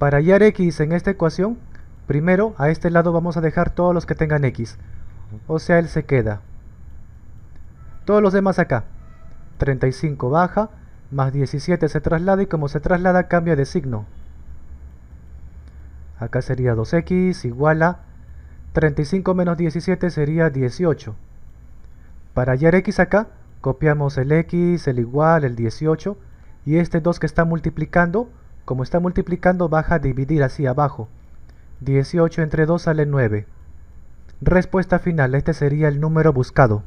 Para hallar x en esta ecuación, primero a este lado vamos a dejar todos los que tengan x. O sea, él se queda. Todos los demás acá. 35 baja, más 17 se traslada y como se traslada cambia de signo. Acá sería 2x igual a 35 menos 17 sería 18. Para hallar x acá, copiamos el x, el igual, el 18 y este 2 que está multiplicando como está multiplicando, baja a dividir hacia abajo. 18 entre 2 sale 9. Respuesta final, este sería el número buscado.